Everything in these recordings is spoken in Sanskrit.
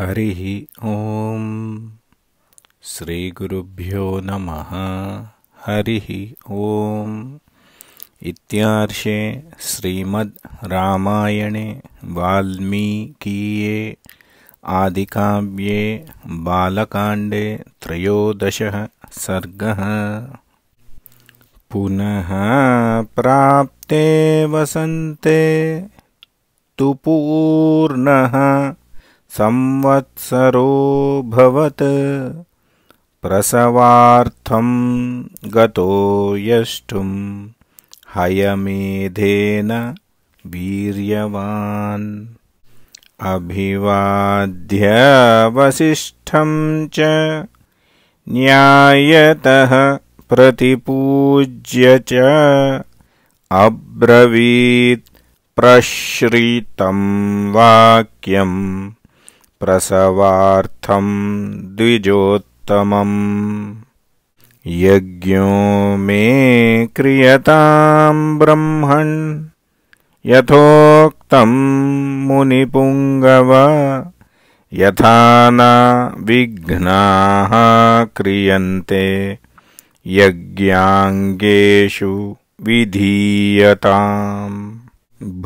हरि ओम श्री गुरुभ्यो नमः हरिः ओम इत्यार्षे श्रीमद् रामायणे वाल्मीकीये आदिकाव्ये बालकाण्डे त्रयोदशः सर्गः पुनः प्राप्ते वसन्ते तु पूर्णः संवत्सरो भवत् प्रसवार्थं गतो यष्टुं हयमेधेन वीर्यवान् अभिवाद्यवसिष्ठं च न्यायतः प्रतिपूज्य च अब्रवीत् प्रश्रितं वाक्यम् प्रसवार्थम् द्विजोत्तमम् यज्ञो मे क्रियताम् ब्रह्मण् यथोक्तम् मुनिपुङ्गव यथा न विघ्नाः क्रियन्ते यज्ञाङ्गेषु विधीयताम्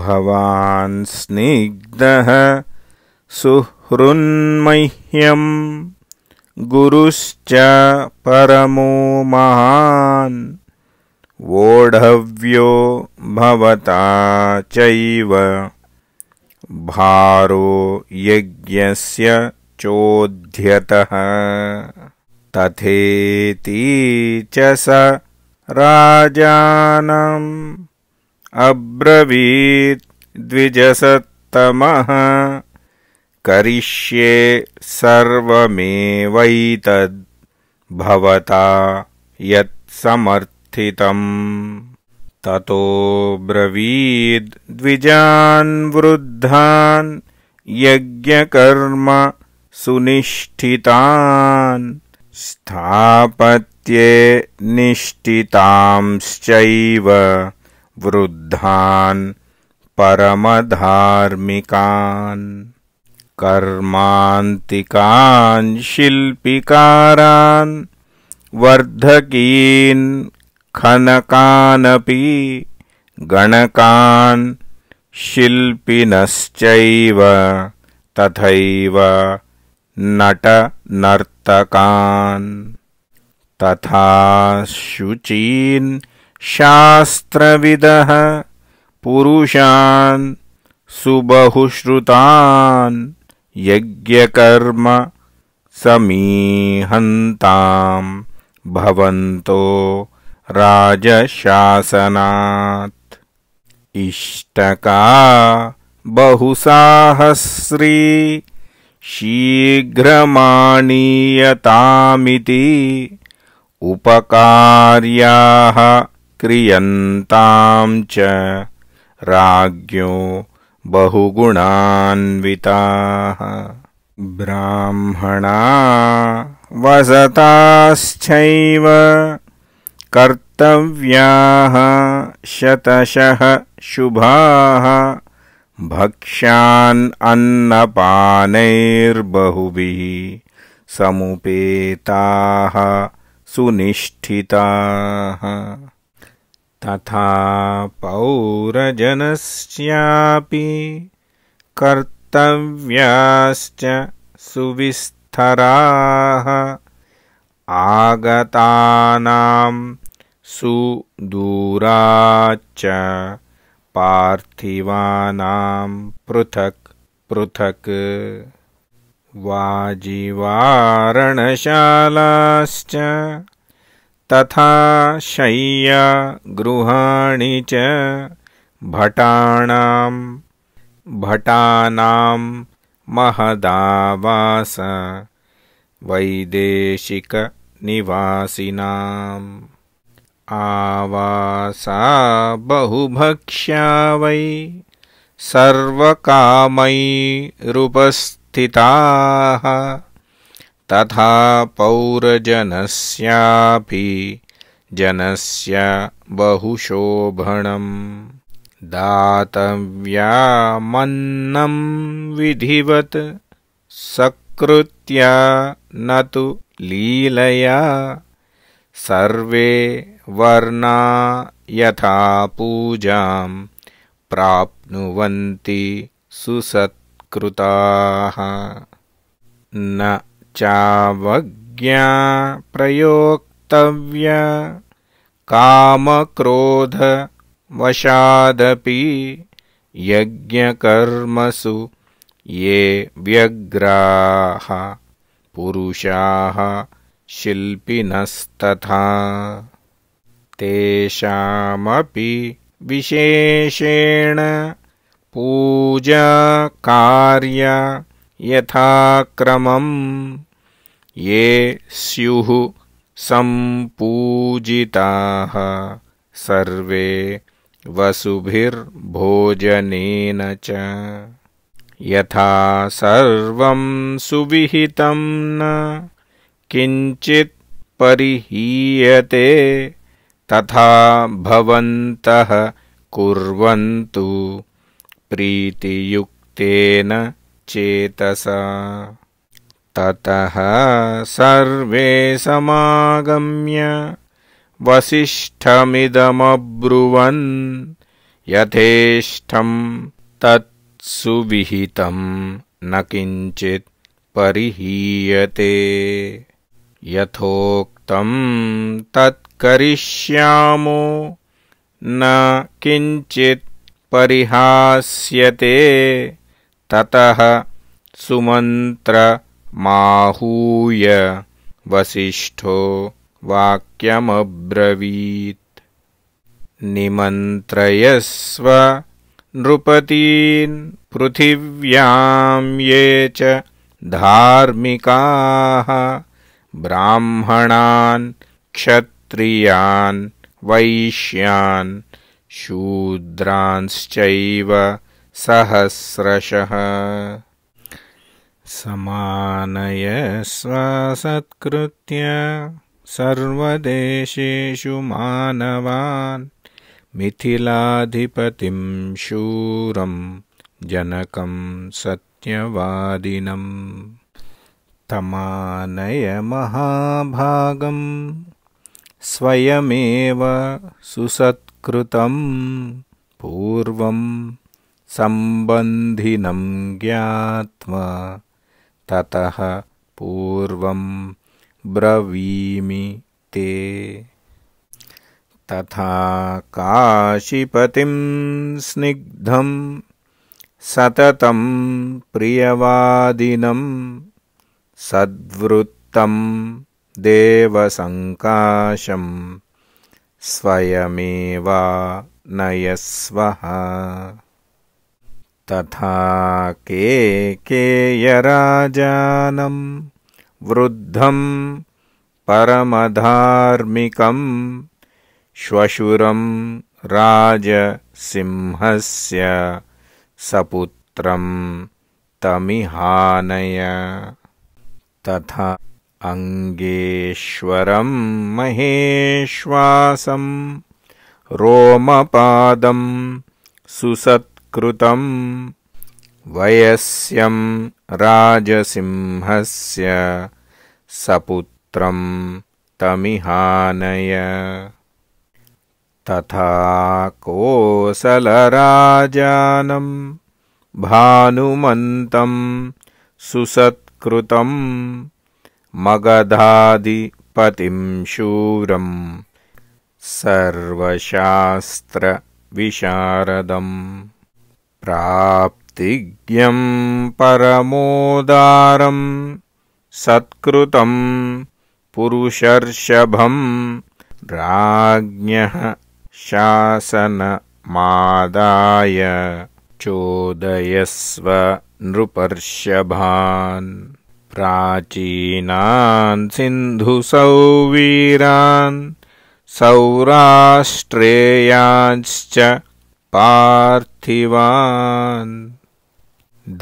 भवान् स्निग्धः सु हृन्मह्यं गुरुश्च परमो महान् वोढव्यो भवता चैव भारो यज्ञस्य चोध्यतः तथेति च स राजानम् अब्रवीत् द्विजसत्तमः करिष्ये सर्वमेवैतद् भवता यत्समर्थितम् ततो ब्रवीद् द्विजान् वृद्धान् यज्ञकर्म सुनिष्ठितान् स्थापत्ये निष्ठितांश्चैव वृद्धान् परमधार्मिकान् कर्मान्तिकान् शिल्पिकारान् वर्धकीन् खनकानपि गणकान् शिल्पिनश्चैव तथैव नटनर्तकान् तथा शुचीन् शास्त्रविदः पुरुषान् सुबहुश्रुतान् यज्ञकर्म समीहन्ताम् भवन्तो राजशासनात् इष्टका बहुसाहस्री शीघ्रमानीयतामिति उपकार्याः क्रियन्ताम् च राज्ञो बहुगुणान्विताः ब्राह्मणा वसताश्चैव कर्तव्याः शतशः शुभाः भक्ष्यान् अन्नपानैर्बहुभिः समुपेताः सुनिष्ठिताः तथा पौरजनस्यापि कर्तव्याश्च सुविस्तराः आगतानां सुदूराच्च पार्थिवानां पृथक् पृथक् वाजिवारणशालाश्च तथा गृहाणि च भटाणां भटानाम् महदावास वैदेशिकनिवासिनाम् आवासा बहुभक्ष्या वै रूपस्थिताः तथा पौरजनस्यापि जनस्य बहुशोभनम् विधिवत् सकृत्या न तु लीलया सर्वे वर्णा यथा पूजाम् प्राप्नुवन्ति सुसत्कृताः न चावज्ञा प्रयोक्तव्य कामक्रोधवशादपि यज्ञकर्मसु ये व्यग्राः पुरुषाः शिल्पिनस्तथा तेषामपि विशेषेण कार्य यथाक्रमम् ये स्युः सम्पूजिताः सर्वे वसुभिर्भोजनेन च यथा सर्वं सुविहितं न किञ्चित् परिहीयते तथा भवन्तः कुर्वन्तु प्रीतियुक्तेन चेतसा ततः सर्वे समागम्य वसिष्ठमिदमब्रुवन् यथेष्ठम् तत् सुविहितम् न किञ्चित् परिहीयते यथोक्तम् तत् करिष्यामो न किञ्चित् परिहास्यते ततः सुमन्त्र माहूय वसिष्ठो वाक्यमब्रवीत् निमन्त्रयस्व नृपतीन्पृथिव्यां ये च धार्मिकाः ब्राह्मणान् क्षत्रियान् वैश्यान् शूद्रांश्चैव सहस्रशः समानय स्वसत्कृत्य सर्वदेशेषु मानवान् मिथिलाधिपतिं शूरं जनकं तमानय महाभागम् स्वयमेव सुसत्कृतं पूर्वं सम्बन्धिनं ज्ञात्वा ततः पूर्वं ब्रवीमि ते तथा काशिपतिं स्निग्धं सततं प्रियवादिनं सद्वृत्तं देवसङ्काशं स्वयमेवा नयस्वः तथा के केयराजानं वृद्धं परमधार्मिकं श्वशुरं राजसिंहस्य सपुत्रं तमिहानय तथा अङ्गेश्वरम् महेश्वासम् रोमपादम् सुसत् कृतं वयस्यं राजसिंहस्य सपुत्रं तमिहानय तथा कोसलराजानं भानुमन्तं सुसत्कृतं मगधाधिपतिं शूरं सर्वशास्त्रविशारदम् प्राप्तिज्ञम् परमोदारम् सत्कृतम् पुरुषर्षभम् राज्ञः शासनमादाय चोदयस्व नृपर्षभान् प्राचीनान् सिन्धुसौवीरान् सौराष्ट्रेयांश्च पार्थिवान्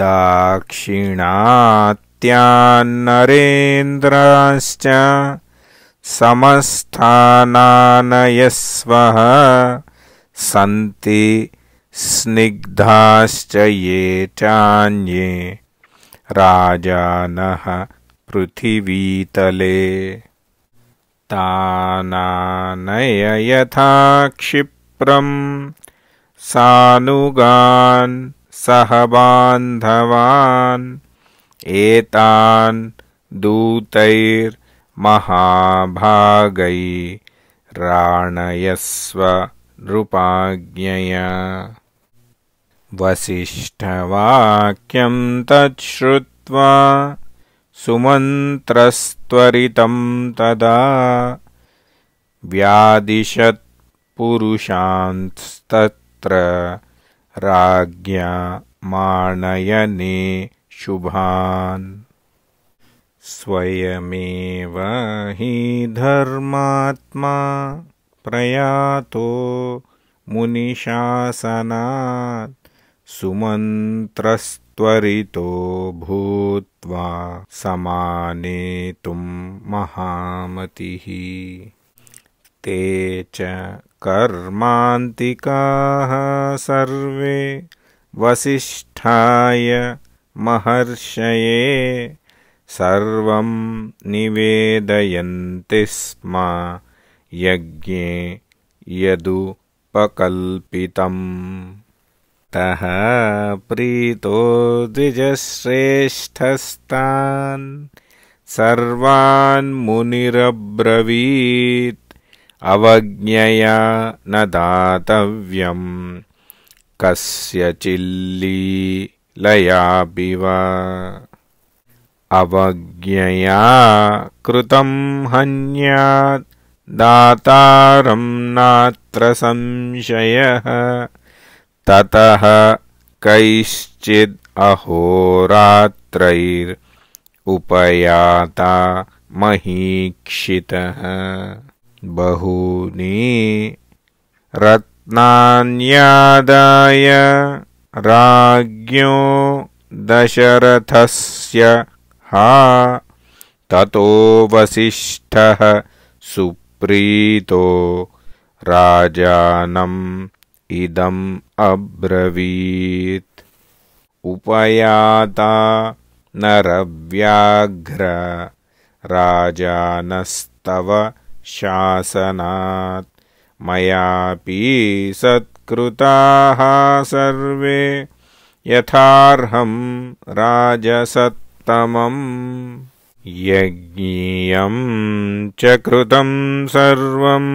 दाक्षिणात्यान्नरेन्द्राश्च समस्थानानयस्वः सन्ति स्निग्धाश्च ये चान्ये राजानः पृथिवीतले तानानय यथा क्षिप्रम् सानुगान् सह बान्धवान् एतान् दूतैर्महाभागै राणयस्वनृपाज्ञया वसिष्ठवाक्यं तच्छ्रुत्वा सुमन्त्रस्त्वरितं तदा व्यादिशत्पुरुषांस्तत् राज्ञा माणयने शुभान् स्वयमेव हि धर्मात्मा प्रयातो मुनिशासनात् सुमन्त्रस्त्वरितो भूत्वा समानेतुं महामतिः ते च कर्मान्तिकाः सर्वे वसिष्ठाय महर्षये सर्वं निवेदयन्ति स्म यज्ञे यदुपकल्पितम् तः प्रीतो द्विजश्रेष्ठस्तान् सर्वान् मुनिरब्रवीत् अवज्ञया न दातव्यम् कस्यचिल्लीलयापि वा अवज्ञया कृतं हन्यात् दातारं नात्र संशयः ततः कैश्चिद् अहोरात्रैर् उपयाता महीक्षितः बहूनि रत्नान्यादाय राज्ञो दशरथस्य हा ततो वसिष्ठः सुप्रीतो राजानम् इदम् अब्रवीत् उपयाता नरव्याघ्र राजानस्तव शासनात् मयापि सत्कृताः सर्वे यथार्हं राजसत्तमम् यज्ञीयं च कृतम् सर्वम्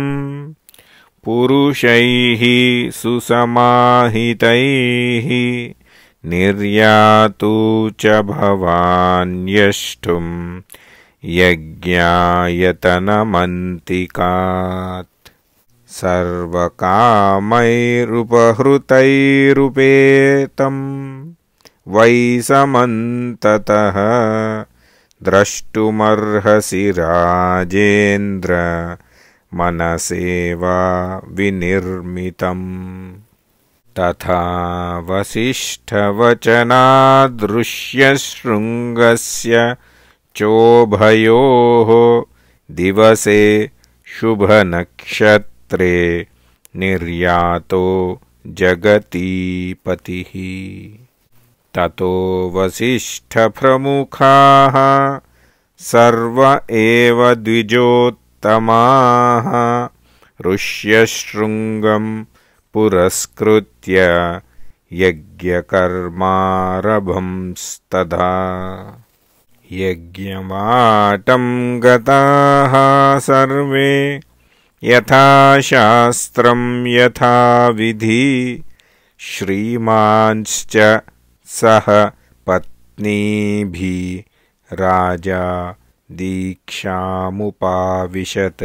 पुरुषैः सुसमाहितैः निर्यातु च भवान्यष्टुम् यज्ञायतनमन्तिकात् सर्वकामैरुपहृतैरुपेतम् वै समन्ततः द्रष्टुमर्हसि मनसेवा विनिर्मितम् तथा वसिष्ठवचनादृश्यशृङ्गस्य चोभयोः दिवसे शुभनक्षत्रे निर्यातो जगतीपतिः ततो वसिष्ठप्रमुखाः सर्व एव द्विजोत्तमाः ऋष्यशृङ्गं पुरस्कृत्य यज्ञकर्मारभंस्तदा यज्ञवाटं गताः सर्वे यथा शास्त्रं विधि श्रीमांश्च सह पत्नीभिः राजा दीक्षामुपाविशत्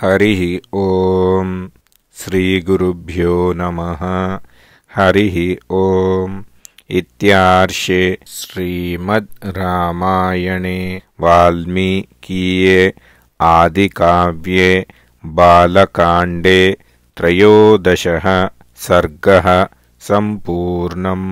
हरिः ॐ श्रीगुरुभ्यो नमः हरिः ॐ इत्यार्षे श्रीमद् रामायणे वाल्मीकिये आदिकाव्ये बालकाण्डे त्रयोदशः सर्गः सम्पूर्णम्